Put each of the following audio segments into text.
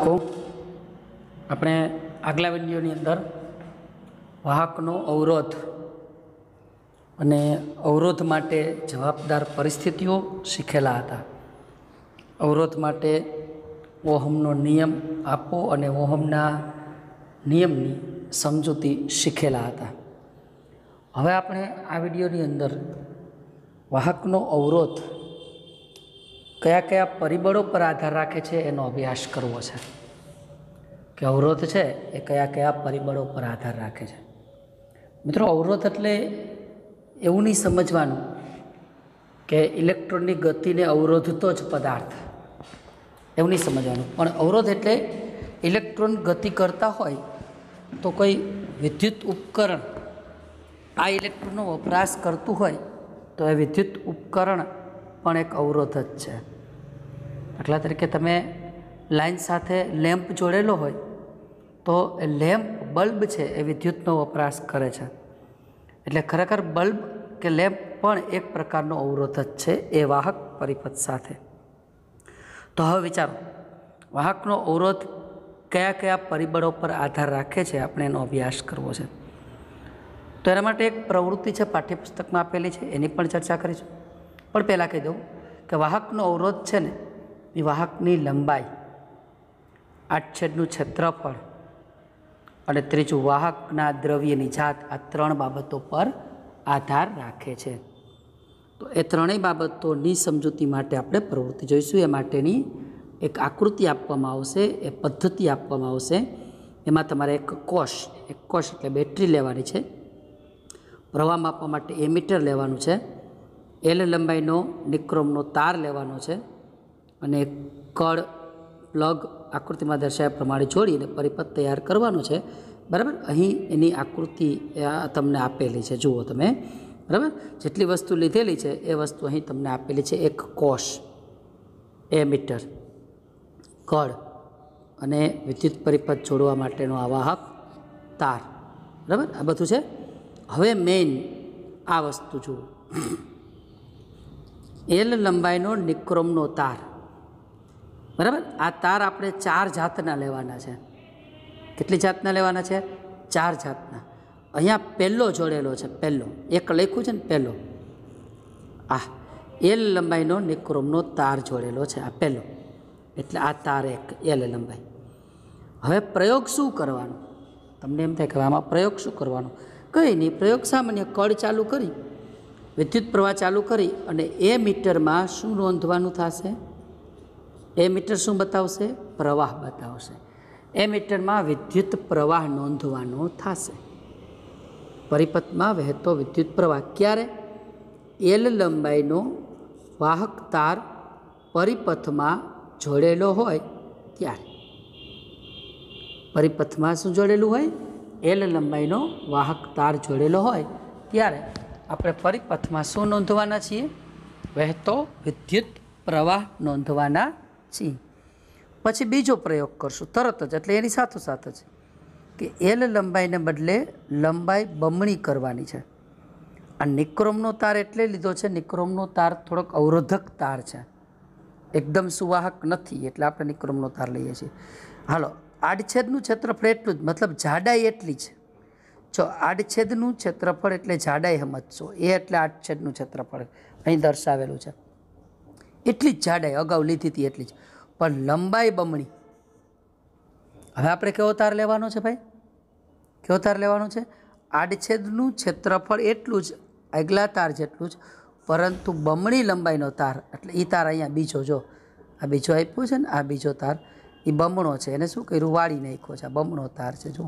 આપણે આગલા વિડીયોની અંદર વાહકનો અવરોધ અને અવરોધ માટે જવાબદાર પરિસ્થિતિઓ શીખેલા હતા અવરોધ માટે ઓહમનો નિયમ આપો અને ઓહમના નિયમની સમજૂતી શીખેલા હતા હવે આપણે આ વિડીયોની અંદર વાહકનો અવરોધ કયા કયા પરિબળો પર આધાર રાખે છે એનો અભ્યાસ કરવો છે કે અવરોધ છે એ કયા કયા પરિબળો પર આધાર રાખે છે મિત્રો અવરોધ એટલે એવું નહીં સમજવાનું કે ઇલેક્ટ્રોનની ગતિને અવરોધતો જ પદાર્થ એવું નહીં સમજવાનું પણ અવરોધ એટલે ઇલેક્ટ્રોન ગતિ કરતા હોય તો કોઈ વિદ્યુત ઉપકરણ આ ઇલેક્ટ્રોનનો વપરાશ કરતું હોય તો એ વિદ્યુત ઉપકરણ પણ એક અવરોધ જ છે દાખલા તરીકે તમે લાઇન સાથે લેમ્પ જોડેલો હોય તો એ લેમ્પ બલ્બ છે એ વિદ્યુતનો વપરાશ કરે છે એટલે ખરેખર બલ્બ કે લેમ્પ પણ એક પ્રકારનો અવરોધ જ છે એ વાહક પરિપથ સાથે તો હવે વિચારો વાહકનો અવરોધ કયા કયા પરિબળો પર આધાર રાખે છે આપણે એનો અભ્યાસ કરવો છે તો એના માટે એક પ્રવૃત્તિ છે પાઠ્યપુસ્તકમાં આપેલી છે એની પણ ચર્ચા કરીશું પણ પહેલાં કહી દઉં કે વાહકનો અવરોધ છે ને વાહકની લંબાઈ આઠ છેદનું ક્ષેત્રફળ અને ત્રીજું વાહકના દ્રવ્યની જાત આ ત્રણ બાબતો પર આધાર રાખે છે તો એ ત્રણેય બાબતોની સમજૂતી માટે આપણે પ્રવૃત્તિ જોઈશું એ માટેની એક આકૃતિ આપવામાં આવશે એ પદ્ધતિ આપવામાં આવશે એમાં તમારે એક કોષ એક કોષ એટલે બેટરી લેવાની છે પ્રવાહ માપવા માટે એમીટર લેવાનું છે એલ લંબાઈનો નિક્રોમનો તાર લેવાનો છે અને કળ પ્લગ આકૃતિમાં દર્શાવ્યા પ્રમાણે જોડીને પરિપથ તૈયાર કરવાનો છે બરાબર અહીં એની આકૃતિ તમને આપેલી છે જુઓ તમે બરાબર જેટલી વસ્તુ લીધેલી છે એ વસ્તુ અહીં તમને આપેલી છે એક કોષ એ મીટર કળ અને વિદ્યુત પરિપથ જોડવા માટેનો અવાહક તાર બરાબર આ બધું છે હવે મેઇન આ વસ્તુ જુઓ એલ લંબાઈનો નિક્રોમનો તાર બરાબર આ તાર આપણે ચાર જાતના લેવાના છે કેટલી જાતના લેવાના છે ચાર જાતના અહીંયા પહેલો જોડેલો છે પહેલો એક લખ્યું છે ને પહેલો આ એલ લંબાઈનો નિક્રોમનો તાર જોડેલો છે આ પહેલો એટલે આ તાર એક એલ લંબાઈ હવે પ્રયોગ શું કરવાનો તમને એમ થાય કે આમાં પ્રયોગ શું કરવાનો કંઈ નહીં પ્રયોગ સામાન્ય કળ ચાલુ કરી વિદ્યુત પ્રવાહ ચાલુ કરી અને એ મીટરમાં શું નોંધવાનું થશે એ મીટર શું બતાવશે પ્રવાહ બતાવશે એ મીટરમાં વિદ્યુત પ્રવાહ નોંધવાનો થશે પરિપથમાં વહેતો વિદ્યુત પ્રવાહ ક્યારે એલ લંબાઈનો વાહક તાર પરિપથમાં જોડેલો હોય ત્યારે પરિપથમાં શું જોડેલું હોય એલ લંબાઈનો વાહક તાર જોડેલો હોય ત્યારે આપણે પરિપથમાં શું નોંધવાના છીએ વહેતો વિદ્યુત પ્રવાહ નોંધવાના જી પછી બીજો પ્રયોગ કરશું તરત જ એટલે એની સાથોસાથ જ કે એલ લંબાઈને બદલે લંબાઈ બમણી કરવાની છે આ નિક્રોમનો તાર એટલે લીધો છે નિક્રોમનો તાર થોડોક અવરોધક તાર છે એકદમ સુવાહક નથી એટલે આપણે નિક્રોમનો તાર લઈએ છીએ હાલો આડછેદનું ક્ષેત્રફળ એટલું જ મતલબ જાડાઈ એટલી છે જો આડછેદનું ક્ષેત્રફળ એટલે જાડાઈ સમજશો એ એટલે આડછેદનું ક્ષેત્રફળ અહીં દર્શાવેલું છે એટલી જ જાડાઈ અગાઉ લીધી હતી એટલી જ પણ લંબાઈ બમણી હવે આપણે કેવો તાર લેવાનો છે ભાઈ કયો તાર લેવાનો છે આડછેદનું ક્ષેત્રફળ એટલું જ આગલા તાર જેટલું જ પરંતુ બમણી લંબાઈનો તાર એટલે એ તાર અહીંયા બીજો જો આ બીજો આપ્યો છે ને આ બીજો તાર એ બમણો છે એને શું કર્યું વાળી નાખ્યો છે આ બમણો તાર છે જો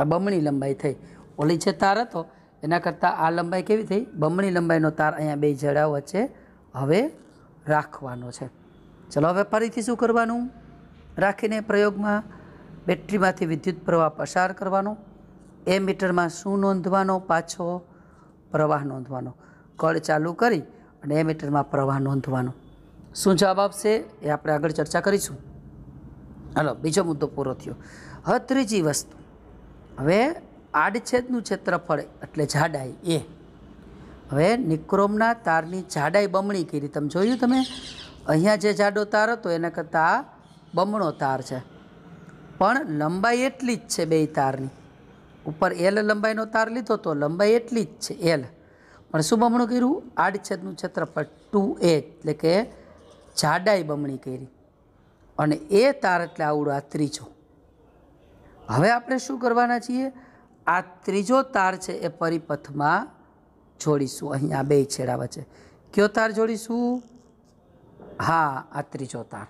આ બમણી લંબાઈ થઈ ઓલી જે તાર હતો એના કરતાં આ લંબાઈ કેવી થઈ બમણી લંબાઈનો તાર અહીંયા બે જડા વચ્ચે હવે રાખવાનો છે ચલો હવે ફરીથી શું કરવાનું રાખીને પ્રયોગમાં બેટરીમાંથી વિદ્યુત પ્રવાહ પસાર કરવાનો એ મીટરમાં શું નોંધવાનો પાછો પ્રવાહ નોંધવાનો કળ ચાલુ કરી અને એ મીટરમાં પ્રવાહ નોંધવાનો શું જવાબ આપશે એ આપણે આગળ ચર્ચા કરીશું હલો બીજો મુદ્દો પૂરો થયો હવે ત્રીજી વસ્તુ હવે આડછેદનું ક્ષેત્રફળ એટલે જાડાઈ એ હવે નિક્રોમના તારની જાડાઈ બમણી કરી તમે જોયું તમે અહીંયા જે જાડો તાર હતો એને કરતાં બમણો તાર છે પણ લંબાઈ એટલી જ છે બે તારની ઉપર એલ લંબાઈનો તાર લીધો તો લંબાઈ એટલી જ છે એલ પણ શું બમણું કર્યું આડછેદનું ક્ષેત્રફળ ટુ એ એટલે કે જાડાઈ બમણી કરી અને એ તાર એટલે આવડો આ ત્રીજો હવે આપણે શું કરવાના છીએ આ ત્રીજો તાર છે એ પરિપથમાં જોડીશું અહીંયા બે છેડા વચ્ચે કયો તાર જોડીશું હા આ ત્રીજો તાર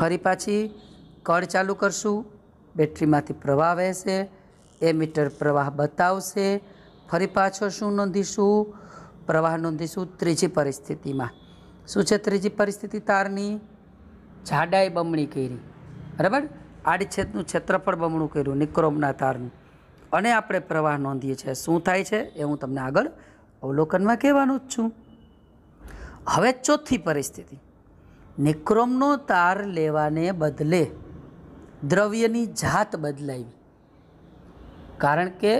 ફરી પાછી કળ ચાલુ કરશું બેટરીમાંથી પ્રવાહ વહેશે મીટર પ્રવાહ બતાવશે ફરી પાછો શું નોંધીશું પ્રવાહ નોંધીશું ત્રીજી પરિસ્થિતિમાં શું છે ત્રીજી પરિસ્થિતિ તારની જાડાઈ બમણી કરી બરાબર આડછેદનું ક્ષેત્રફળ બમણું કર્યું નિક્રોમના તારનું અને આપણે પ્રવાહ નોંધીએ છીએ શું થાય છે એ હું તમને આગળ અવલોકનમાં કહેવાનું જ છું હવે ચોથી પરિસ્થિતિ નિક્રોમનો તાર લેવાને બદલે દ્રવ્યની જાત બદલાવી કારણ કે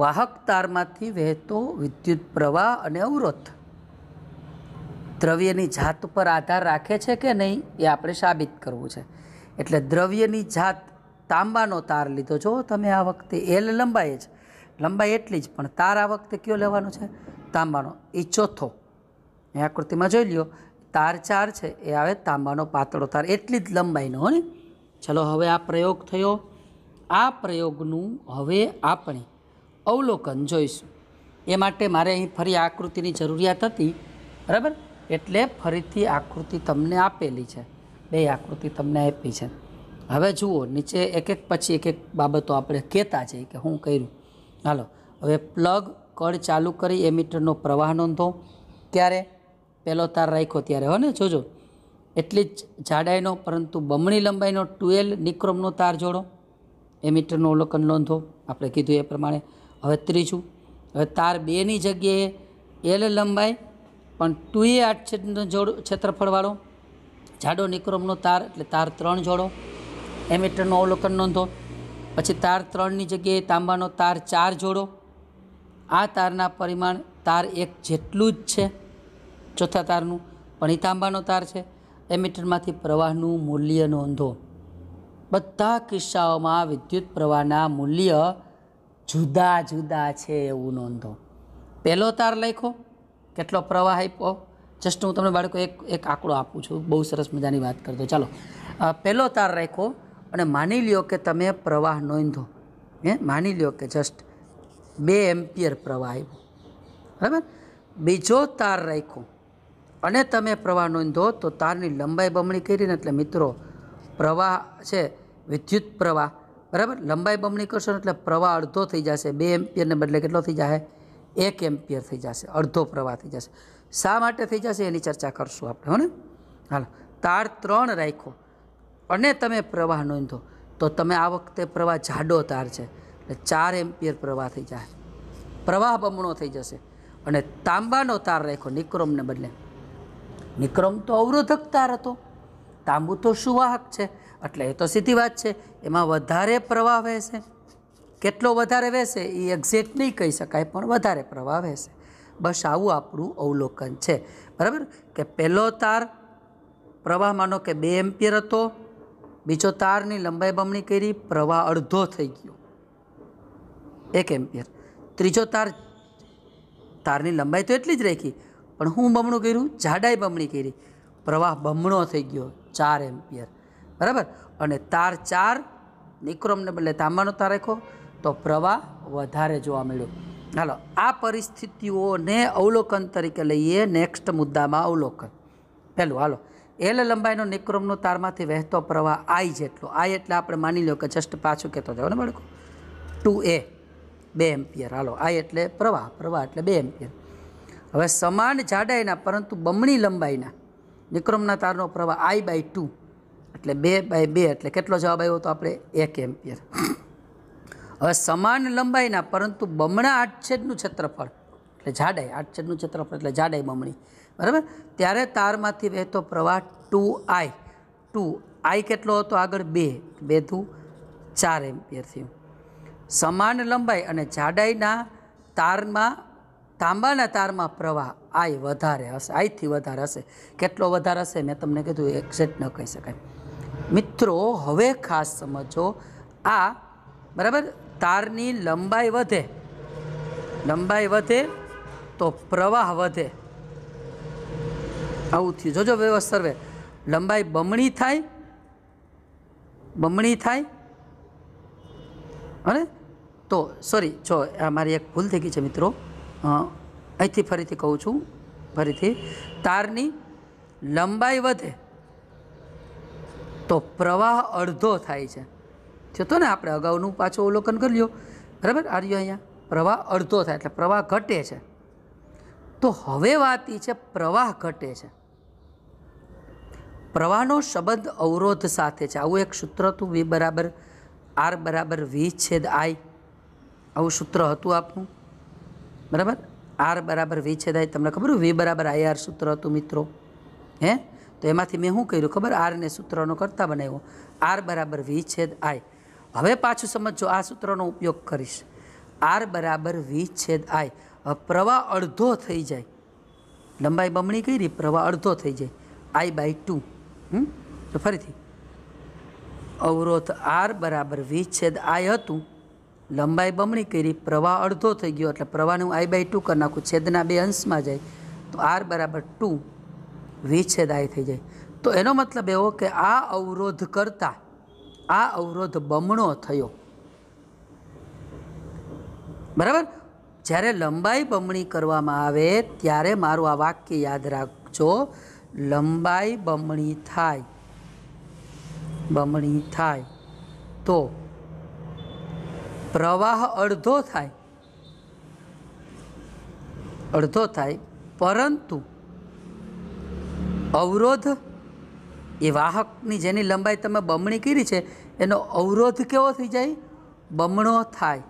વાહક તારમાંથી વહેતો વિદ્યુત પ્રવાહ અને અવરોધ દ્રવ્યની જાત પર આધાર રાખે છે કે નહીં એ આપણે સાબિત કરવું છે એટલે દ્રવ્યની જાત તાંબાનો તાર લીધો જો તમે આ વખતે એલ લંબાઈ જ લંબાઈ એટલી જ પણ તાર આ વખતે કયો લેવાનો છે તાંબાનો એ ચોથો મેં આકૃતિમાં જોઈ લ્યો તાર ચાર છે એ આવે તાંબાનો પાતળો તાર એટલી જ લંબાઈનો હો ને ચલો હવે આ પ્રયોગ થયો આ પ્રયોગનું હવે આપણે અવલોકન જોઈશું એ માટે મારે અહીં ફરી આકૃતિની જરૂરિયાત હતી બરાબર એટલે ફરીથી આકૃતિ તમને આપેલી છે બે આકૃતિ તમને આપી છે હવે જુઓ નીચે એક એક પછી એક એક બાબતો આપણે કહેતા છે કે હું કર્યું હાલો હવે પ્લગ કળ ચાલુ કરી એ મીટરનો પ્રવાહ નોંધો ક્યારે પહેલો તાર રાખ્યો ત્યારે હોને જોજો એટલી જ જાડાઈનો પરંતુ બમણી લંબાઈનો ટુએલ નિક્રોમનો તાર જોડો એ મીટરનું અવલોકન નોંધો આપણે કીધું એ પ્રમાણે હવે ત્રીજું હવે તાર બેની જગ્યાએ એલ લંબાઈ પણ ટુ એ આઠ જોડ ક્ષેત્રફળવાળો જાડો નિક્રોમનો તાર એટલે તાર ત્રણ જોડો એ મીટરનું અવલોકન નોંધો પછી તાર ત્રણની જગ્યાએ તાંબાનો તાર ચાર જોડો આ તારના પરિમાણ તાર એક જેટલું જ છે ચોથા તારનું પણ એ તાંબાનો તાર છે એમીટરમાંથી પ્રવાહનું મૂલ્ય નોંધો બધા કિસ્સાઓમાં વિદ્યુત પ્રવાહના મૂલ્ય જુદા જુદા છે એવું નોંધો પહેલો તાર લખો કેટલો પ્રવાહ આપ્યો જસ્ટ હું તમને બાળકો એક એક આંકડો આપું છું બહુ સરસ મજાની વાત કરતો ચાલો પહેલો તાર રાખો અને માની લ્યો કે તમે પ્રવાહ નોંધો હે માની લ્યો કે જસ્ટ બે એમ્પિયર પ્રવાહ આવ્યો બરાબર બીજો તાર રાખ્યો અને તમે પ્રવાહ નોંધો તો તારની લંબાઈ બમણી કરીને એટલે મિત્રો પ્રવાહ છે વિદ્યુત પ્રવાહ બરાબર લંબાઈ બમણી કરશો એટલે પ્રવાહ અડધો થઈ જશે બે એમ્પિયરને બદલે કેટલો થઈ જશે એક એમ્પિયર થઈ જશે અડધો પ્રવાહ થઈ જશે શા માટે થઈ જશે એની ચર્ચા કરશું આપણે હો ને હાલો તાર ત્રણ રાખો અને તમે પ્રવાહ નોંધો તો તમે આ વખતે પ્રવાહ જાડો તાર છે એટલે ચાર એમ્પિયર પ્રવાહ થઈ જાય પ્રવાહ બમણો થઈ જશે અને તાંબાનો તાર રાખો નિક્રોમને બદલે નિક્રમ તો અવરોધક તાર હતો તાંબુ તો સુવાહક છે એટલે એ તો સીધી વાત છે એમાં વધારે પ્રવાહ વહેશે કેટલો વધારે વહેશે એ એક્ઝેક્ટ નહીં કહી શકાય પણ વધારે પ્રવાહ વહેશે બસ આવું આપણું અવલોકન છે બરાબર કે પહેલો તાર પ્રવાહ માનો કે બે એમ્પિયર હતો બીજો તારની લંબાઈ બમણી કરી પ્રવાહ અડધો થઈ ગયો એક એમ્પિયર ત્રીજો તાર તારની લંબાઈ તો એટલી જ રાખી પણ હું બમણું કર્યું જાડાઈ બમણી કરી પ્રવાહ બમણો થઈ ગયો ચાર એમ્પિયર બરાબર અને તાર ચાર નિક્રોમને બદલે તાંબાનો તાર રાખ્યો તો પ્રવાહ વધારે જોવા મળ્યો હાલો આ પરિસ્થિતિઓને અવલોકન તરીકે લઈએ નેક્સ્ટ મુદ્દામાં અવલોકન પહેલું હાલો એલ લંબાઈનો નિક્રોમનો તારમાંથી વહેતો પ્રવાહ આઈ જેટલો આઈ એટલે આપણે માની લો કે જસ્ટ પાછું કહેતો જાઓ ને બાળકો ટુ એ બે એમ્પિયર હાલો આઈ એટલે પ્રવાહ પ્રવાહ એટલે બે એમ્પિયર હવે સમાન જાડાઈના પરંતુ બમણી લંબાઈના નિક્રમના તારનો પ્રવાહ આઈ બાય ટુ એટલે બે બાય બે એટલે કેટલો જવાબ આવ્યો તો આપણે એક એમ્પિયર હવે સમાન લંબાઈના પરંતુ બમણા આઠછેદનું ક્ષેત્રફળ એટલે જાડાઈ આઠછેદનું ક્ષેત્રફળ એટલે જાડાઈ બમણી બરાબર ત્યારે તારમાંથી વહેતો પ્રવાહ ટુ આઈ ટુ આઈ કેટલો હતો આગળ બે બે ધુ ચાર એમ્પિયર થયું સમાન લંબાઈ અને જાડાઈના તારમાં તાંબાના તારમાં પ્રવાહ આય વધારે હશે આયથી વધારે હશે કેટલો વધારે હશે મેં તમને કીધું એક્ઝેક્ટ ન કહી શકાય મિત્રો હવે ખાસ સમજો આ બરાબર તારની લંબાઈ વધે લંબાઈ વધે તો પ્રવાહ વધે આવું થયું જોજો વ્યવસ્થર સર્વે લંબાઈ બમણી થાય બમણી થાય અને તો સોરી જો આ મારી એક ભૂલ થઈ ગઈ છે મિત્રો અહીંથી ફરીથી કહું છું ફરીથી તારની લંબાઈ વધે તો પ્રવાહ અડધો થાય છે જોતો ને આપણે અગાઉનું પાછું અવલોકન કરી લ્યો બરાબર રહ્યો અહીંયા પ્રવાહ અડધો થાય એટલે પ્રવાહ ઘટે છે તો હવે વાત એ છે પ્રવાહ ઘટે છે પ્રવાહનો શબ્દ અવરોધ સાથે છે આવું એક સૂત્ર હતું વી બરાબર આર બરાબર વી છેદ આઈ આવું સૂત્ર હતું આપણું બરાબર આર બરાબર વિચ્છેદાય તમને ખબર વી બરાબર આઈ આર સૂત્ર હતું મિત્રો હે તો એમાંથી મેં શું કર્યું ખબર આરને સૂત્રનો કરતાં બનાવ્યો આર બરાબર વિચ્છેદ આય હવે પાછું સમજો આ સૂત્રનો ઉપયોગ કરીશ આર બરાબર વિચ્છેદ આય પ્રવાહ અડધો થઈ જાય લંબાઈ બમણી કરી પ્રવાહ અડધો થઈ જાય આઈ બાય ટુ તો ફરીથી અવરોધ આર બરાબર વિચ્છેદ આય હતું લંબાઈ બમણી કરી પ્રવાહ અડધો થઈ ગયો એટલે પ્રવાહનું આઈ બાય ટુ કરી નાખું છેદના બે અંશમાં જાય તો આર બરાબર ટુ વિચ્છેદ આઈ થઈ જાય તો એનો મતલબ એવો કે આ અવરોધ કરતાં આ અવરોધ બમણો થયો બરાબર જ્યારે લંબાઈ બમણી કરવામાં આવે ત્યારે મારું આ વાક્ય યાદ રાખજો લંબાઈ બમણી થાય બમણી થાય તો પ્રવાહ અડધો થાય અડધો થાય પરંતુ અવરોધ એ વાહકની જેની લંબાઈ તમે બમણી કરી છે એનો અવરોધ કેવો થઈ જાય બમણો થાય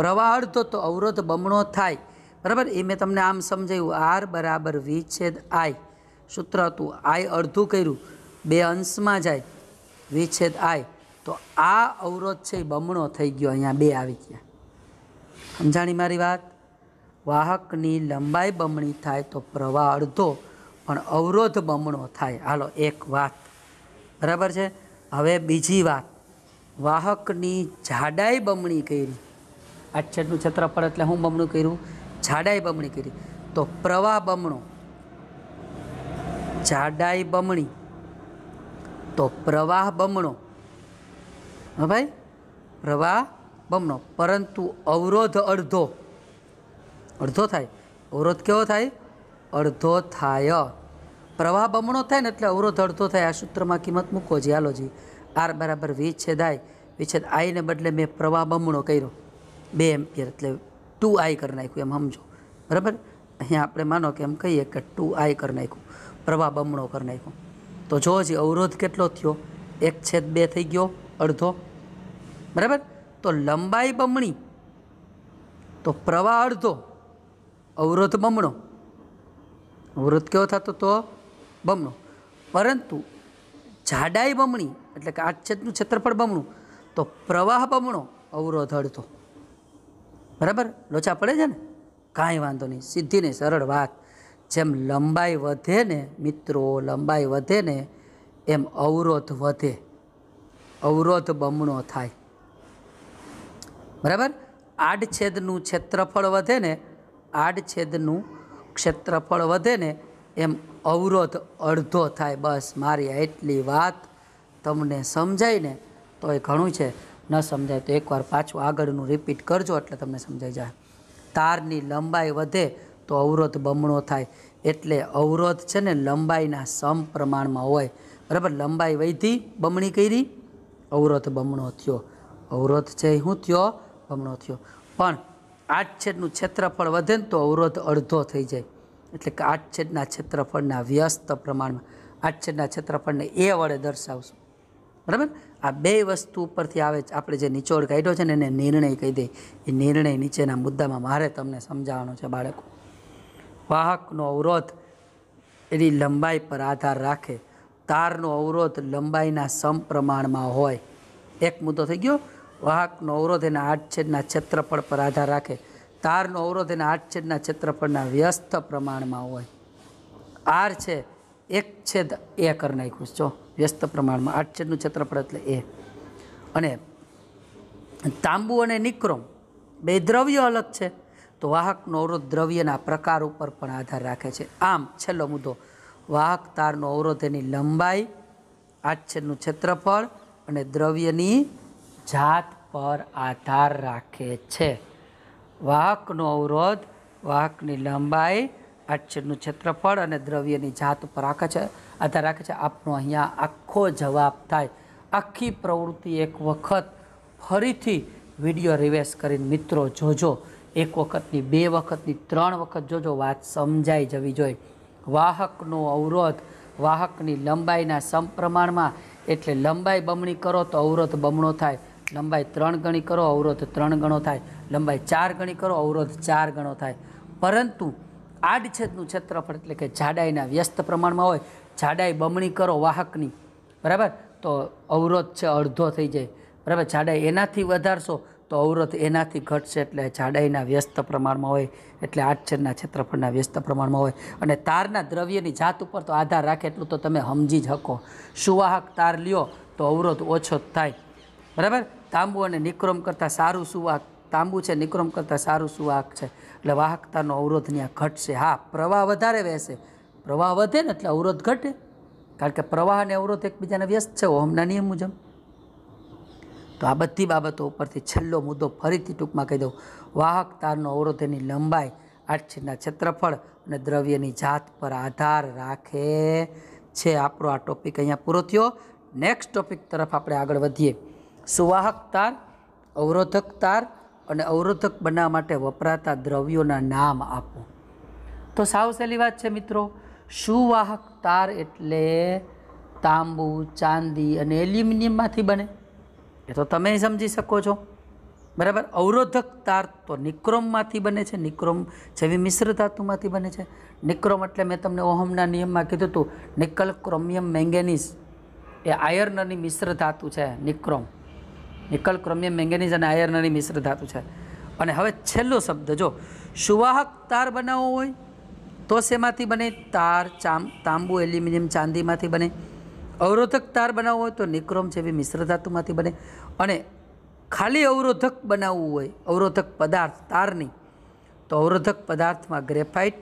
પ્રવાહ અડધો તો અવરોધ બમણો થાય બરાબર એ મેં તમને આમ સમજાયું આર બરાબર વી છેદ આઈ સૂત્ર હતું આઈ અડધું કર્યું બે અંશમાં જાય વી છેદ આઈ તો આ અવરોધ છે એ બમણો થઈ ગયો અહીંયા બે આવી ગયા સમજાણી મારી વાત વાહકની લંબાઈ બમણી થાય તો પ્રવાહ અડધો પણ અવરોધ બમણો થાય હાલો એક વાત બરાબર છે હવે બીજી વાત વાહકની જાડાઈ બમણી કરી આ છેડનું એટલે હું બમણું કર્યું જાડાઈ બમણી કરી તો પ્રવાહ બમણો જાડાઈ બમણી તો પ્રવાહ બમણો હા ભાઈ પ્રવાહ બમણો પરંતુ અવરોધ અડધો અડધો થાય અવરોધ કેવો થાય અડધો થાય પ્રવાહ બમણો થાય ને એટલે અવરોધ અડધો થાય આ સૂત્રમાં કિંમત મૂકો જી હાલો જી આર બરાબર વિચ્છેદ આય વિચ્છેદ આઈને બદલે મેં પ્રવાહ બમણો કર્યો બે એમ્પિયર એટલે ટુ આઈ કરી નાખ્યું એમ સમજો બરાબર અહીંયા આપણે માનો કે એમ કહીએ કે ટુ આઈ કરી નાખ્યું પ્રવાહ બમણો કરી નાખ્યો તો જી અવરોધ કેટલો થયો એક છેદ બે થઈ ગયો અડધો બરાબર તો લંબાઈ બમણી તો પ્રવાહ અડધો અવરોધ બમણો અવરોધ કેવો થતો તો બમણો પરંતુ જાડાઈ બમણી એટલે કે આ છેદનું ક્ષેત્રફળ બમણું તો પ્રવાહ બમણો અવરોધ અડધો બરાબર લોચા પડે છે ને કાંઈ વાંધો નહીં સીધી ને સરળ વાત જેમ લંબાઈ વધે ને મિત્રો લંબાઈ વધે ને એમ અવરોધ વધે અવરોધ બમણો થાય બરાબર આડછેદનું ક્ષેત્રફળ વધે ને આડછેદનું ક્ષેત્રફળ વધે ને એમ અવરોધ અડધો થાય બસ મારી એટલી વાત તમને સમજાય ને તો એ ઘણું છે ન સમજાય તો એકવાર પાછું આગળનું રિપીટ કરજો એટલે તમને સમજાઈ જાય તારની લંબાઈ વધે તો અવરોધ બમણો થાય એટલે અવરોધ છે ને લંબાઈના સમ પ્રમાણમાં હોય બરાબર લંબાઈ વધી બમણી કરી અવરોધ બમણો થયો અવરોધ છે શું થયો બમણો થયો પણ આઠ છેદનું ક્ષેત્રફળ વધે ને તો અવરોધ અડધો થઈ જાય એટલે કે આઠ છેદના ક્ષેત્રફળના વ્યસ્ત પ્રમાણમાં આઠ છેદના ક્ષેત્રફળને એ વડે દર્શાવશું બરાબર આ બે વસ્તુ ઉપરથી આવે છે આપણે જે નિચોડ કાઢ્યો છે ને એને નિર્ણય કહી દે એ નિર્ણય નીચેના મુદ્દામાં મારે તમને સમજાવવાનો છે બાળકો વાહકનો અવરોધ એની લંબાઈ પર આધાર રાખે તારનો અવરોધ લંબાઈના સમપ્રમાણમાં હોય એક મુદ્દો થઈ ગયો વાહકનો અવરોધ એના આઠ છેદના ક્ષેત્રફળ પર આધાર રાખે તારનો અવરોધ એના આઠ છેદના ક્ષેત્રફળના વ્યસ્ત પ્રમાણમાં હોય આર છે એક છેદ એ કરી નાખ્યું જો વ્યસ્ત પ્રમાણમાં આઠ છેદનું ક્ષેત્રફળ એટલે એ અને તાંબુ અને નિક્રોમ બે દ્રવ્ય અલગ છે તો વાહકનો અવરોધ દ્રવ્યના પ્રકાર ઉપર પણ આધાર રાખે છે આમ છેલ્લો મુદ્દો વાહક તારનો અવરોધ એની લંબાઈ આઠ છેદનું ક્ષેત્રફળ અને દ્રવ્યની જાત પર આધાર રાખે છે વાહકનો અવરોધ વાહકની લંબાઈ આચ્છદનું ક્ષેત્રફળ અને દ્રવ્યની જાત ઉપર રાખે છે આધાર રાખે છે આપણો અહીંયા આખો જવાબ થાય આખી પ્રવૃત્તિ એક વખત ફરીથી વિડીયો રિવેસ કરીને મિત્રો જોજો એક વખતની બે વખતની ત્રણ વખત જોજો વાત સમજાઈ જવી જોઈએ વાહકનો અવરોધ વાહકની લંબાઈના સમપ્રમાણમાં એટલે લંબાઈ બમણી કરો તો અવરોધ બમણો થાય લંબાઈ ત્રણ ગણી કરો અવરોધ ત્રણ ગણો થાય લંબાઈ ચાર ગણી કરો અવરોધ ચાર ગણો થાય પરંતુ આડછેદનું ક્ષેત્રફળ એટલે કે જાડાઈના વ્યસ્ત પ્રમાણમાં હોય જાડાઈ બમણી કરો વાહકની બરાબર તો અવરોધ છે અડધો થઈ જાય બરાબર જાડાઈ એનાથી વધારશો તો અવરોધ એનાથી ઘટશે એટલે જાડાઈના વ્યસ્ત પ્રમાણમાં હોય એટલે આડછેદના ક્ષેત્રફળના વ્યસ્ત પ્રમાણમાં હોય અને તારના દ્રવ્યની જાત ઉપર તો આધાર રાખે એટલું તો તમે સમજી જ શકો સુવાહક તાર લ્યો તો અવરોધ ઓછો જ થાય બરાબર તાંબુ અને નિક્રોમ કરતાં સારું સુવાહક તાંબુ છે નિક્રોમ કરતાં સારું સુવાક છે એટલે વાહકતાનો અવરોધ ત્યાં ઘટશે હા પ્રવાહ વધારે વહેશે પ્રવાહ વધે ને એટલે અવરોધ ઘટે કારણ કે પ્રવાહ અને અવરોધ એકબીજાને વ્યસ્ત છે ઓહમના નિયમ મુજબ તો આ બધી બાબતો ઉપરથી છેલ્લો મુદ્દો ફરીથી ટૂંકમાં કહી દઉં વાહક તારનો અવરોધ એની લંબાઈ આઠછેદના ક્ષેત્રફળ અને દ્રવ્યની જાત પર આધાર રાખે છે આપણો આ ટોપિક અહીંયા પૂરો થયો નેક્સ્ટ ટોપિક તરફ આપણે આગળ વધીએ સુવાહક તાર અવરોધક તાર અને અવરોધક બનાવવા માટે વપરાતા દ્રવ્યોના નામ આપો તો સાવ સહેલી વાત છે મિત્રો સુવાહક તાર એટલે તાંબુ ચાંદી અને એલ્યુમિનિયમમાંથી બને એ તો તમે સમજી શકો છો બરાબર અવરોધક તાર તો નિક્રોમમાંથી બને છે નિક્રોમ જેવી મિશ્ર ધાતુમાંથી બને છે નિક્રોમ એટલે મેં તમને ઓહમના નિયમમાં કીધું હતું નિકલ ક્રોમિયમ મેંગેનીઝ એ આયર્નની મિશ્ર ધાતુ છે નિક્રોમ નિકલ ક્રોમિયમ મેંગેનીઝ અને આયર્નની મિશ્ર ધાતુ છે અને હવે છેલ્લો શબ્દ જો સુવાહક તાર બનાવવો હોય તો શેમાંથી બને તાર ચામ તાંબુ એલ્યુમિનિયમ ચાંદીમાંથી બને અવરોધક તાર બનાવવો હોય તો નિક્રોમ જેવી મિશ્ર ધાતુમાંથી બને અને ખાલી અવરોધક બનાવવું હોય અવરોધક પદાર્થ તારની તો અવરોધક પદાર્થમાં ગ્રેફાઇટ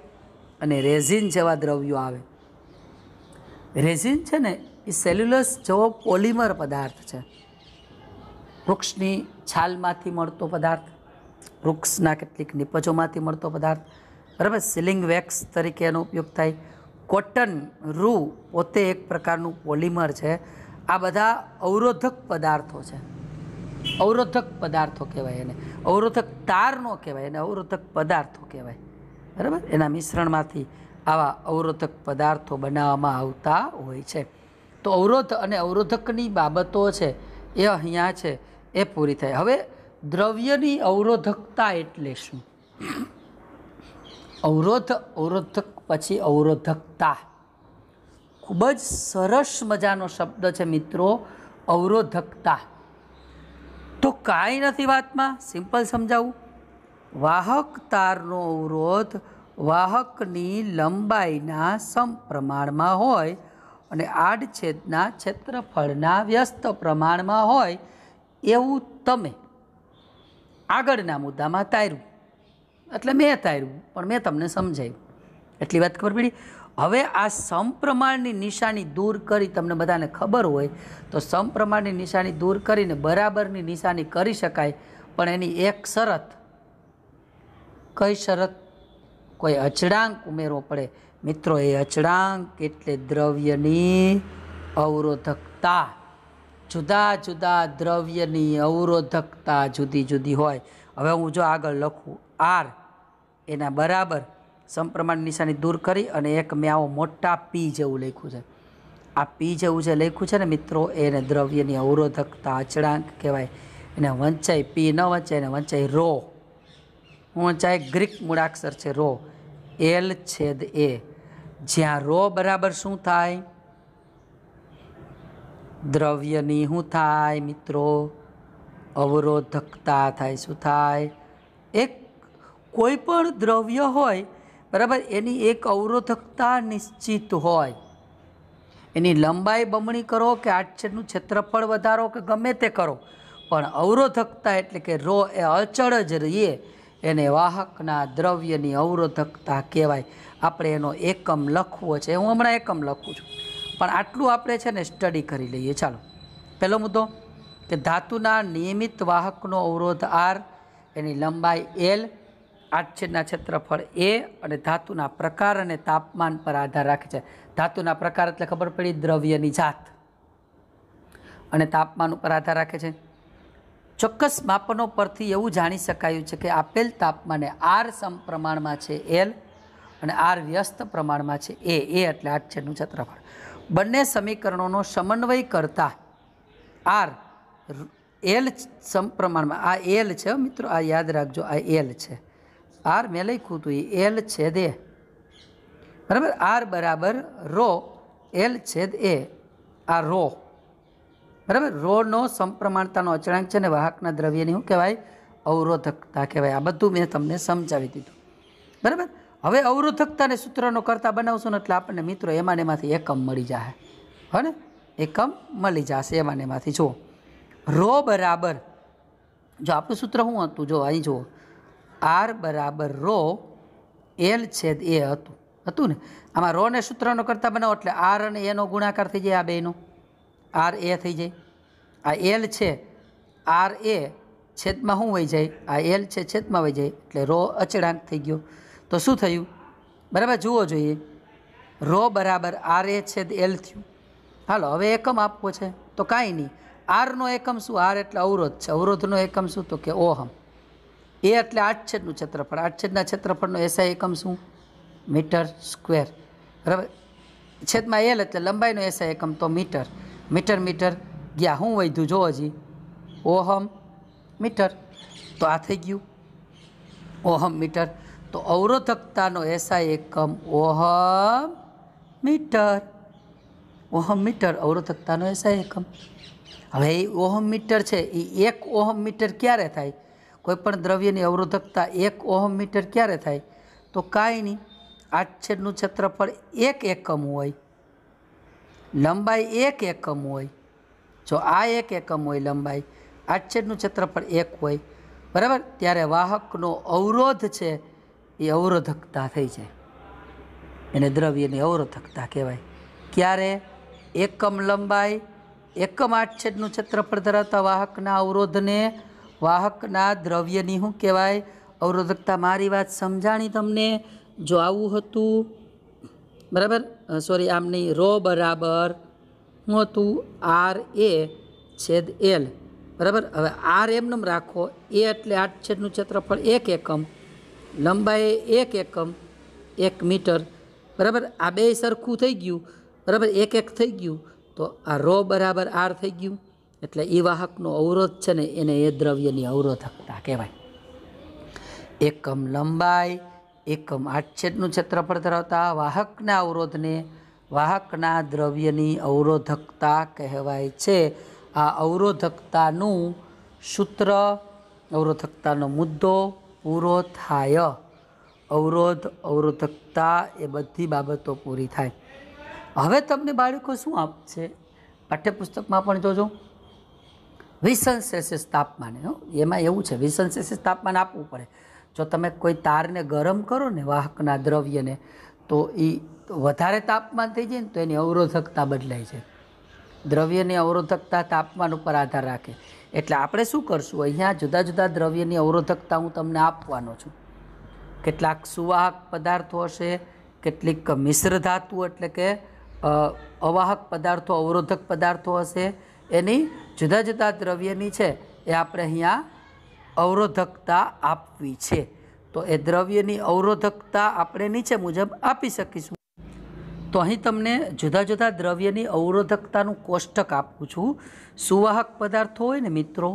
અને રેઝિન જેવા દ્રવ્યો આવે રેઝિન છે ને એ સેલ્યુલસ જેવો પોલિમર પદાર્થ છે વૃક્ષની છાલમાંથી મળતો પદાર્થ વૃક્ષના કેટલીક નિપજોમાંથી મળતો પદાર્થ બરાબર સિલિંગ વેક્સ તરીકે એનો ઉપયોગ થાય કોટન રૂ પોતે એક પ્રકારનું પોલિમર છે આ બધા અવરોધક પદાર્થો છે અવરોધક પદાર્થો કહેવાય એને અવરોધક તારનો કહેવાય એને અવરોધક પદાર્થો કહેવાય બરાબર એના મિશ્રણમાંથી આવા અવરોધક પદાર્થો બનાવવામાં આવતા હોય છે તો અવરોધ અને અવરોધકની બાબતો છે એ અહીંયા છે એ પૂરી થાય હવે દ્રવ્યની અવરોધકતા એટલે શું અવરોધ અવરોધક પછી અવરોધકતા ખૂબ જ સરસ મજાનો શબ્દ છે મિત્રો અવરોધકતા તો કાંઈ નથી વાતમાં સિમ્પલ સમજાવું વાહક તારનો અવરોધ વાહકની લંબાઈના સમપ્રમાણમાં હોય અને આડછેદના ક્ષેત્રફળના વ્યસ્ત પ્રમાણમાં હોય એવું તમે આગળના મુદ્દામાં તાર્યું એટલે મેં તાર્યું પણ મેં તમને સમજાયું એટલી વાત ખબર પડી હવે આ સમપ્રમાણની નિશાની દૂર કરી તમને બધાને ખબર હોય તો સમપ્રમાણની નિશાની દૂર કરીને બરાબરની નિશાની કરી શકાય પણ એની એક શરત કઈ શરત કોઈ અચળાંક ઉમેરવો પડે મિત્રો એ અચળાંક એટલે દ્રવ્યની અવરોધકતા જુદા જુદા દ્રવ્યની અવરોધકતા જુદી જુદી હોય હવે હું જો આગળ લખું આર એના બરાબર સંપ્રમાણ નિશાની દૂર કરી અને એક મેં આવો મોટા પી જેવું લખ્યું છે આ પી જેવું જે લખ્યું છે ને મિત્રો એને દ્રવ્યની અવરોધકતા અચળાંક કહેવાય એને વંચાય પી ન વંચાય એને વંચાય રો વંચાય ગ્રીક મૂળાક્ષર છે રો એલ છેદ એ જ્યાં રો બરાબર શું થાય દ્રવ્યની શું થાય મિત્રો અવરોધકતા થાય શું થાય એક કોઈ પણ દ્રવ્ય હોય બરાબર એની એક અવરોધકતા નિશ્ચિત હોય એની લંબાઈ બમણી કરો કે આડછેદનું ક્ષેત્રફળ વધારો કે ગમે તે કરો પણ અવરોધકતા એટલે કે રો એ અચળ જ રહીએ એને વાહકના દ્રવ્યની અવરોધકતા કહેવાય આપણે એનો એકમ લખવો છે હું હમણાં એકમ લખું છું પણ આટલું આપણે છે ને સ્ટડી કરી લઈએ ચાલો પહેલો મુદ્દો કે ધાતુના નિયમિત વાહકનો અવરોધ આર એની લંબાઈ એલ આડછેદના ક્ષેત્રફળ એ અને ધાતુના પ્રકાર અને તાપમાન પર આધાર રાખે છે ધાતુના પ્રકાર એટલે ખબર પડી દ્રવ્યની જાત અને તાપમાન ઉપર આધાર રાખે છે ચોક્કસ માપનો પરથી એવું જાણી શકાયું છે કે આપેલ તાપમાને આર સમપ્રમાણમાં છે એલ અને આર વ્યસ્ત પ્રમાણમાં છે એ એ એટલે આડછેદનું ક્ષેત્રફળ બંને સમીકરણોનો સમન્વય કરતા આર એલ સમપ્રમાણમાં આ એલ છે મિત્રો આ યાદ રાખજો આ એલ છે આર મેં લખ્યું હતું એ એલ છેદ એ બરાબર આર બરાબર રો એલ છેદ એ આ રો બરાબર રોનો સમપ્રમાણતાનો અચળાંક છે ને વાહકના દ્રવ્યની શું કહેવાય અવરોધકતા કહેવાય આ બધું મેં તમને સમજાવી દીધું બરાબર હવે અવરોધકતાને સૂત્રનો કરતા બનાવશો ને એટલે આપણને મિત્રો એમાં એમાંથી એકમ મળી જશે હો ને એકમ મળી જશે એમાં એમાંથી જો રો બરાબર જો આપણું સૂત્ર શું હતું જો અહીં જુઓ આર બરાબર રો એલ છેદ એ હતું હતું ને આમાં રો ને સૂત્રનો કરતા બનાવો એટલે આર અને એનો ગુણાકાર થઈ જાય આ બેનો આર એ થઈ જાય આ એલ છે આર એ છેદમાં શું વહી જાય આ એલ છે છેદમાં વહી જાય એટલે રો અચળાંક થઈ ગયો તો શું થયું બરાબર જુઓ જોઈએ રો બરાબર આર એ છેદ એલ થયું હાલો હવે એકમ આપવો છે તો કાંઈ નહીં આરનો એકમ શું આર એટલે અવરોધ છે અવરોધનો એકમ શું તો કે ઓહમ એ એટલે આઠછેદનું ક્ષેત્રફળ આઠછેદના ક્ષેત્રફળનો એસઆઈ એકમ શું મીટર સ્ક્વેર બરાબર છેદમાં એલ એટલે લંબાઈનો એસઆઈ એકમ તો મીટર મીટર મીટર ગયા હું વૈધું જો હજી ઓહમ મીટર તો આ થઈ ગયું ઓહમ મીટર તો અવરોધકતાનો એસઆઈ એકમ ઓહમ મીટર ઓહમ મીટર અવરોધકતાનો એસઆઈ એકમ હવે એ ઓહમ મીટર છે એ એક ઓહમ મીટર ક્યારે થાય કોઈપણ દ્રવ્યની અવરોધકતા એક ઓહમ મીટર ક્યારે થાય તો કાંઈ નહીં આઠછેદનું ક્ષેત્રફળ એક એકમ હોય લંબાઈ એક એકમ હોય જો આ એક એકમ હોય લંબાઈ આઠછેદનું ક્ષેત્રફળ એક હોય બરાબર ત્યારે વાહકનો અવરોધ છે એ અવરોધકતા થઈ જાય એને દ્રવ્યની અવરોધકતા કહેવાય ક્યારે એકમ લંબાઈ એકમ આઠછેદનું ક્ષેત્રફળ ધરાવતા વાહકના અવરોધને વાહકના દ્રવ્યની શું કહેવાય અવરોધકતા મારી વાત સમજાણી તમને જો આવું હતું બરાબર સોરી આમ નહીં રો બરાબર હું હતું આર એ છેદ એલ બરાબર હવે આર એમ એમનેમ રાખો એ એટલે આઠ છેદનું ક્ષેત્રફળ એક એકમ લંબાઈ એક એકમ એક મીટર બરાબર આ બે સરખું થઈ ગયું બરાબર એક એક થઈ ગયું તો આ રો બરાબર આર થઈ ગયું એટલે એ વાહકનો અવરોધ છે ને એને એ દ્રવ્યની અવરોધકતા કહેવાય એકમ લંબાઈ એકમ આઠછેદનું ક્ષેત્રફળ ધરાવતા વાહકના અવરોધને વાહકના દ્રવ્યની અવરોધકતા કહેવાય છે આ અવરોધકતાનું સૂત્ર અવરોધકતાનો મુદ્દો પૂરો થાય અવરોધ અવરોધકતા એ બધી બાબતો પૂરી થાય હવે તમને બાળકો શું આપશે પાઠ્યપુસ્તકમાં પણ જોજો વિસંશેષિસ તાપમાન એમાં એવું છે વિસંશેષિસ તાપમાન આપવું પડે જો તમે કોઈ તારને ગરમ કરો ને વાહકના દ્રવ્યને તો એ વધારે તાપમાન થઈ જાય ને તો એની અવરોધકતા બદલાય છે દ્રવ્યની અવરોધકતા તાપમાન ઉપર આધાર રાખે એટલે આપણે શું કરશું અહીંયા જુદા જુદા દ્રવ્યની અવરોધકતા હું તમને આપવાનો છું કેટલાક સુવાહક પદાર્થો હશે કેટલીક મિશ્ર ધાતુ એટલે કે અવાહક પદાર્થો અવરોધક પદાર્થો હશે એની જુદા જુદા દ્રવ્યની છે એ આપણે અહીંયા અવરોધકતા આપવી છે તો એ દ્રવ્યની અવરોધકતા આપણે નીચે મુજબ આપી શકીશું તો અહીં તમને જુદા જુદા દ્રવ્યની અવરોધકતાનું કોષ્ટક આપું છું સુવાહક પદાર્થો હોય ને મિત્રો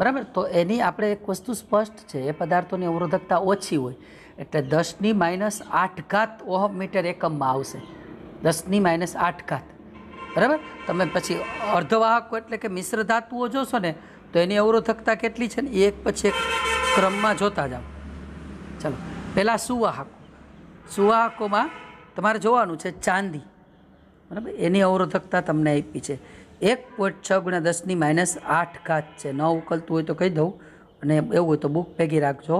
બરાબર તો એની આપણે એક વસ્તુ સ્પષ્ટ છે એ પદાર્થોની અવરોધકતા ઓછી હોય એટલે દસની માઇનસ આઠ ઘાત ઓહ મીટર એકમમાં આવશે દસની માઇનસ આઠ ઘાત બરાબર તમે પછી અર્ધવાહકો એટલે કે મિશ્ર ધાતુઓ જોશો ને તો એની અવરોધકતા કેટલી છે ને એક પછી એક ક્રમમાં જોતા જાઓ ચલો પહેલાં સુવાહકો સુવાહકોમાં તમારે જોવાનું છે ચાંદી બરાબર એની અવરોધકતા તમને આપી છે એક પોઈન્ટ છ ગુણ્યા દસની માઇનસ આઠ ઘાત છે ન ઉકલતું હોય તો કહી દઉં અને એવું હોય તો બુક ભેગી રાખજો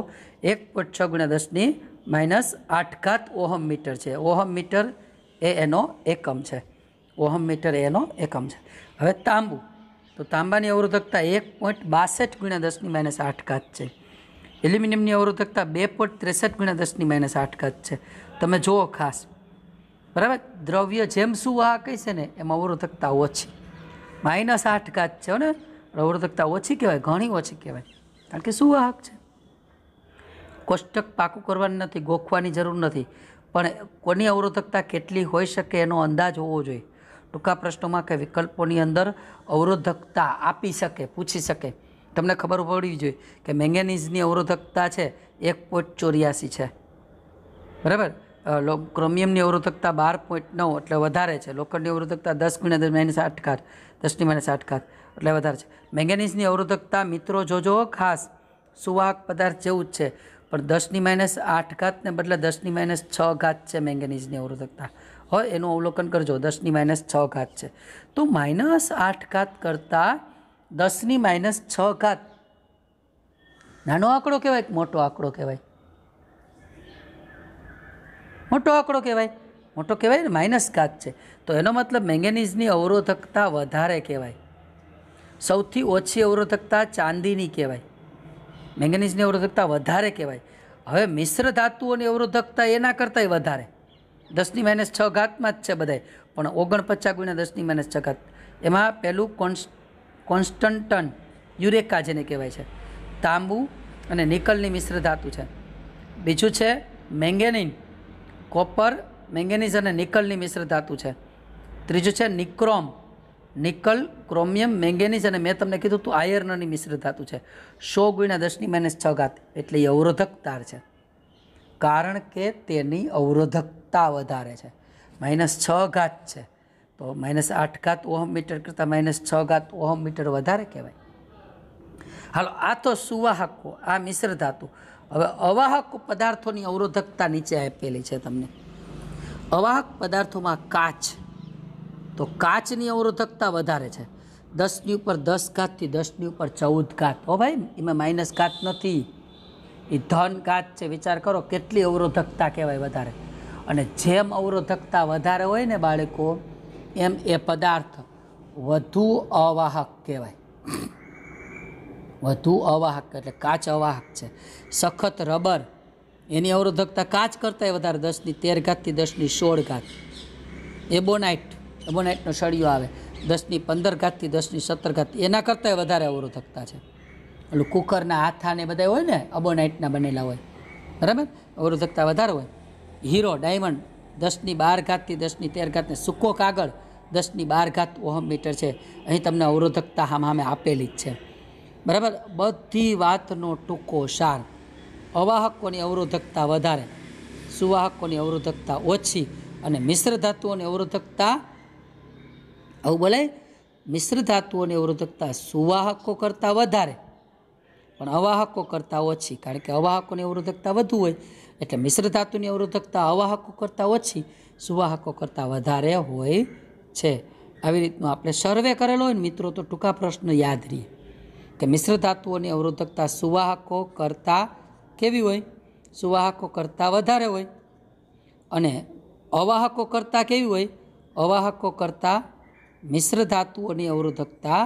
એક પોઈન્ટ છ ગુણ્યા દસની માઇનસ આઠ ઘાત ઓહમ મીટર છે ઓહમ મીટર એ એનો એકમ છે ઓહમ મીટર એનો એકમ છે હવે તાંબુ તો તાંબાની અવરોધકતા એક પોઈન્ટ બાસઠ ગુણ્યા દસની માઇનસ આઠ ઘાત છે એલ્યુમિનિયમની અવરોધકતા બે પોઈન્ટ ત્રેસઠ ગુણ્યા દસની માઇનસ આઠ ઘાત છે તમે જુઓ ખાસ બરાબર દ્રવ્ય જેમ સુવાહક કહે છે ને એમાં અવરોધકતા ઓછી માઇનસ આઠ કાચ છે ને અવરોધકતા ઓછી કહેવાય ઘણી ઓછી કહેવાય કારણ કે સુવાહક છે કોષ્ટક પાકું કરવાની નથી ગોખવાની જરૂર નથી પણ કોની અવરોધકતા કેટલી હોઈ શકે એનો અંદાજ હોવો જોઈએ ટૂંકા પ્રશ્નોમાં કે વિકલ્પોની અંદર અવરોધકતા આપી શકે પૂછી શકે તમને ખબર પડવી જોઈએ કે મેંગેનીઝની અવરોધકતા છે એક પોઈન્ટ ચોર્યાસી છે બરાબર ક્રોમિયમની અવરોધકતા બાર પોઈન્ટ નવ એટલે વધારે છે લોખંડની અવરોધકતા દસ ગુણ્યા દસ માઇનસ આઠ ઘાત દસની માઇનસ આઠ ઘાત એટલે વધારે છે મેંગેનીઝની અવરોધકતા મિત્રો જોજો ખાસ સુવાહક પદાર્થ જેવું જ છે પણ દસની માઇનસ આઠ ઘાતને બદલે દસની માઇનસ છ ઘાત છે મેંગેનીઝની અવરોધકતા હોય એનું અવલોકન કરજો દસની માઇનસ છ ઘાત છે તો માઇનસ આઠ ઘાત કરતાં દસની માઇનસ છ ઘાત નાનો આંકડો કહેવાય મોટો આંકડો કહેવાય મોટો આંકડો કહેવાય મોટો કહેવાય ને માઇનસ કાક છે તો એનો મતલબ મેંગેનીઝની અવરોધકતા વધારે કહેવાય સૌથી ઓછી અવરોધકતા ચાંદીની કહેવાય મેંગેનીઝની અવરોધકતા વધારે કહેવાય હવે મિશ્ર ધાતુઓની અવરોધકતા એના કરતાંય વધારે દસની માઇનસ છ ઘાતમાં જ છે બધાય પણ ઓગણપચાસ ગુણ્યા દસની માઇનસ છ ઘાત એમાં પહેલું કોન્સ કોન્સ્ટન્ટન યુરેકા જેને કહેવાય છે તાંબુ અને નિકલની મિશ્ર ધાતુ છે બીજું છે મેંગેનિન કોપર મેંગેનીઝ અને નિકલની મિશ્ર ધાતુ છે ત્રીજું છે નિક્રોમ નિકલ ક્રોમિયમ મેંગેનીઝ અને મેં તમને કીધું તું આયર્નની મિશ્ર ધાતુ છે સો ગુણ્યા દસની માઇનસ છ ઘાત એટલે એ અવરોધક તાર છે કારણ કે તેની અવરોધકતા વધારે છે માઇનસ છ ઘાત છે તો માઇનસ આઠ ઘાત ઓહમ મીટર કરતાં માઇનસ છ ઘાત ઓહમ મીટર વધારે કહેવાય હાલો આ તો સુવાહકો આ મિશ્ર ધાતુ હવે અવાહક પદાર્થોની અવરોધકતા નીચે આપેલી છે તમને અવાહક પદાર્થોમાં કાચ તો કાચની અવરોધકતા વધારે છે દસની ઉપર દસ ઘાતથી દસની ઉપર ચૌદ ઘાત હો ભાઈ એમાં માઇનસ ઘાત નથી એ ધન ઘાત છે વિચાર કરો કેટલી અવરોધકતા કહેવાય વધારે અને જેમ અવરોધકતા વધારે હોય ને બાળકો એમ એ પદાર્થ વધુ અવાહક કહેવાય વધુ અવાહક એટલે કાચ અવાહક છે સખત રબર એની અવરોધકતા કાચ કરતાંય વધારે દસની તેર ઘાતથી દસની સોળ ઘાત એબોનાઇટ એબોનાઇટનો સળિયો આવે દસની પંદર ઘાતથી દસની સત્તર ઘાત એના કરતાંય વધારે અવરોધકતા છે એટલે કુકરના હાથાને બધા હોય ને અબોનાઇટના બનેલા હોય બરાબર અવરોધકતા વધારે હોય હીરો ડાયમંડ દસની બાર ઘાતથી દસની તેર ઘાતને સૂકો કાગળ દસની બાર ઘાત ઓહમ મીટર છે અહીં તમને અવરોધકતા સામે આપેલી જ છે બરાબર બધી વાતનો ટૂંકો સાર અવાહકોની અવરોધકતા વધારે સુવાહકોની અવરોધકતા ઓછી અને મિશ્ર ધાતુઓની અવરોધકતા આવું બોલે મિશ્ર ધાતુઓની અવરોધકતા સુવાહકો કરતાં વધારે પણ અવાહકો કરતાં ઓછી કારણ કે અવાહકોની અવરોધકતા વધુ હોય એટલે મિશ્ર ધાતુની અવરોધકતા અવાહકો કરતાં ઓછી સુવાહકો કરતાં વધારે હોય છે આવી રીતનું આપણે સર્વે કરેલો હોય ને મિત્રો તો ટૂંકા પ્રશ્ન યાદ રહીએ કે મિશ્ર ધાતુઓની અવરોધકતા સુવાહકો કરતાં કેવી હોય સુવાહકો કરતાં વધારે હોય અને અવાહકો કરતાં કેવી હોય અવાહકો કરતાં મિશ્ર ધાતુઓની અવરોધકતા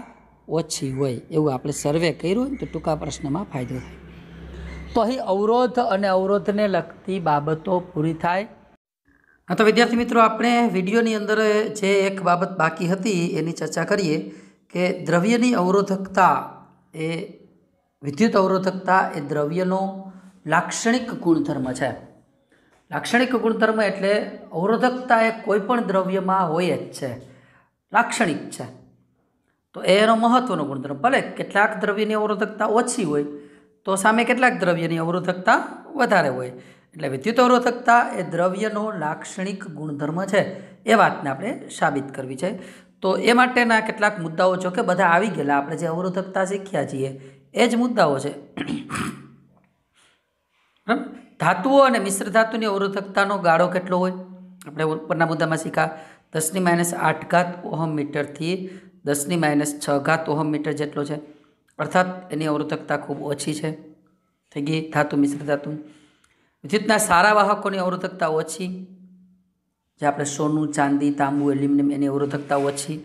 ઓછી હોય એવું આપણે સર્વે કર્યું હોય ને તો ટૂંકા પ્રશ્નમાં ફાયદો થાય તો અહીં અવરોધ અને અવરોધને લગતી બાબતો પૂરી થાય હા તો વિદ્યાર્થી મિત્રો આપણે વિડીયોની અંદર જે એક બાબત બાકી હતી એની ચર્ચા કરીએ કે દ્રવ્યની અવરોધકતા એ વિદ્યુત અવરોધકતા એ દ્રવ્યનો લાક્ષણિક ગુણધર્મ છે લાક્ષણિક ગુણધર્મ એટલે અવરોધકતા એ કોઈપણ દ્રવ્યમાં હોય જ છે લાક્ષણિક છે તો એનો મહત્ત્વનો ગુણધર્મ ભલે કેટલાક દ્રવ્યની અવરોધકતા ઓછી હોય તો સામે કેટલાક દ્રવ્યની અવરોધકતા વધારે હોય એટલે વિદ્યુત અવરોધકતા એ દ્રવ્યનો લાક્ષણિક ગુણધર્મ છે એ વાતને આપણે સાબિત કરવી છે તો એ માટેના કેટલાક મુદ્દાઓ જો કે બધા આવી ગયેલા આપણે જે અવરોધકતા શીખ્યા છીએ એ જ મુદ્દાઓ છે ધાતુઓ અને મિશ્ર ધાતુની અવરોધકતાનો ગાળો કેટલો હોય આપણે ઉપરના મુદ્દામાં શીખા દસની માઇનસ આઠ ઘાત ઓહમ મીટરથી દસની માઇનસ છ ઘાત ઓહમ મીટર જેટલો છે અર્થાત એની અવરોધકતા ખૂબ ઓછી છે થઈ ગઈ ધાતુ મિશ્ર ધાતુ વિદ્યુતના સારા વાહકોની અવરોધકતા ઓછી જે આપણે સોનું ચાંદી તાંબુ એલ્યુમિનિયમ એની અવરોધકતા ઓછી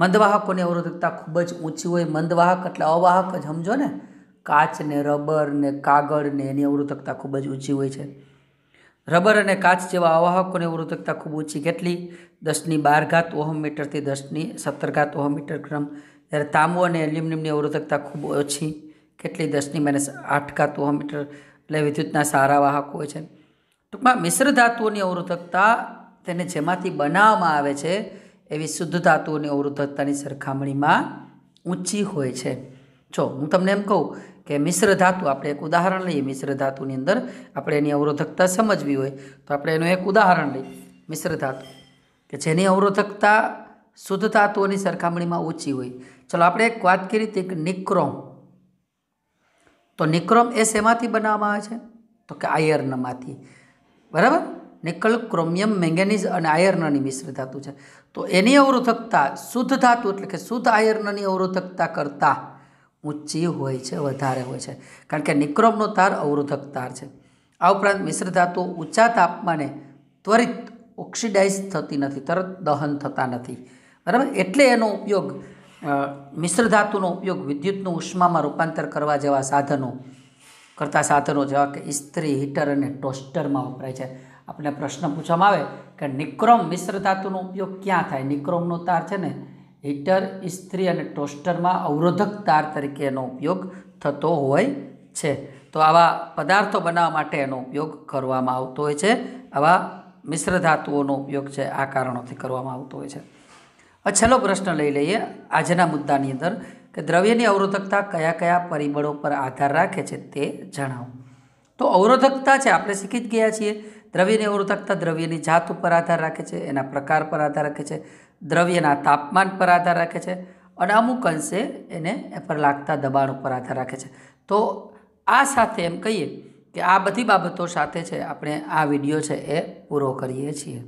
મંદવાહકોની અવરોધકતા ખૂબ જ ઊંચી હોય મંદવાહક એટલે અવાહક જ સમજો ને કાચ ને રબર ને કાગળ ને એની અવરોધકતા ખૂબ જ ઊંચી હોય છે રબર અને કાચ જેવા અવાહકોની અવરોધકતા ખૂબ ઊંચી કેટલી દસની બાર ઘાત ઓહમ મીટરથી દસની સત્તર ઘાત ઓહમ મીટર ક્રમ જ્યારે તાંબુ અને એલ્યુમિનિયમની અવરોધકતા ખૂબ ઓછી કેટલી દસની માઇનસ આઠ ઘાત ઓહમ મીટર એટલે વિદ્યુતના સારા વાહકો હોય છે ટૂંકમાં મિશ્ર ધાતુઓની અવરોધકતા તેને જેમાંથી બનાવવામાં આવે છે એવી શુદ્ધ ધાતુઓની અવરોધકતાની સરખામણીમાં ઊંચી હોય છે જો હું તમને એમ કહું કે મિશ્ર ધાતુ આપણે એક ઉદાહરણ લઈએ મિશ્ર ધાતુની અંદર આપણે એની અવરોધકતા સમજવી હોય તો આપણે એનું એક ઉદાહરણ લઈએ મિશ્ર ધાતુ કે જેની અવરોધકતા શુદ્ધ ધાતુઓની સરખામણીમાં ઊંચી હોય ચલો આપણે એક વાત કરી હતી કે નિક્રોમ તો નિક્રોમ એ શેમાંથી બનાવવામાં આવે છે તો કે આયર્નમાંથી બરાબર નિકલ ક્રોમિયમ મેંગેનીઝ અને આયર્નની મિશ્ર ધાતુ છે તો એની અવરોધકતા શુદ્ધ ધાતુ એટલે કે શુદ્ધ આયર્નની અવરોધકતા કરતાં ઊંચી હોય છે વધારે હોય છે કારણ કે નિક્રોમનો તાર અવરોધક તાર છે આ ઉપરાંત મિશ્ર ધાતુ ઊંચા તાપમાને ત્વરિત ઓક્સિડાઇઝ થતી નથી તરત દહન થતા નથી બરાબર એટલે એનો ઉપયોગ મિશ્ર ધાતુનો ઉપયોગ વિદ્યુતનું ઉષ્મામાં રૂપાંતર કરવા જેવા સાધનો કરતા સાધનો જેવા કે ઇસ્ત્રી હીટર અને ટોસ્ટરમાં વપરાય છે આપણે પ્રશ્ન પૂછવામાં આવે કે નિક્રોમ મિશ્ર ધાતુનો ઉપયોગ ક્યાં થાય નિક્રોમનો તાર છે ને હીટર ઇસ્ત્રી અને ટોસ્ટરમાં અવરોધક તાર તરીકે એનો ઉપયોગ થતો હોય છે તો આવા પદાર્થો બનાવવા માટે એનો ઉપયોગ કરવામાં આવતો હોય છે આવા મિશ્ર ધાતુઓનો ઉપયોગ છે આ કારણોથી કરવામાં આવતો હોય છે હવે છેલ્લો પ્રશ્ન લઈ લઈએ આજના મુદ્દાની અંદર કે દ્રવ્યની અવરોધકતા કયા કયા પરિબળો પર આધાર રાખે છે તે જણાવો તો અવરોધકતા છે આપણે શીખી જ ગયા છીએ દ્રવ્યની ઉર્ધકતા દ્રવ્યની જાત ઉપર આધાર રાખે છે એના પ્રકાર પર આધાર રાખે છે દ્રવ્યના તાપમાન પર આધાર રાખે છે અને અમુક અંશે એને એ પર લાગતા દબાણ ઉપર આધાર રાખે છે તો આ સાથે એમ કહીએ કે આ બધી બાબતો સાથે છે આપણે આ વિડીયો છે એ પૂરો કરીએ છીએ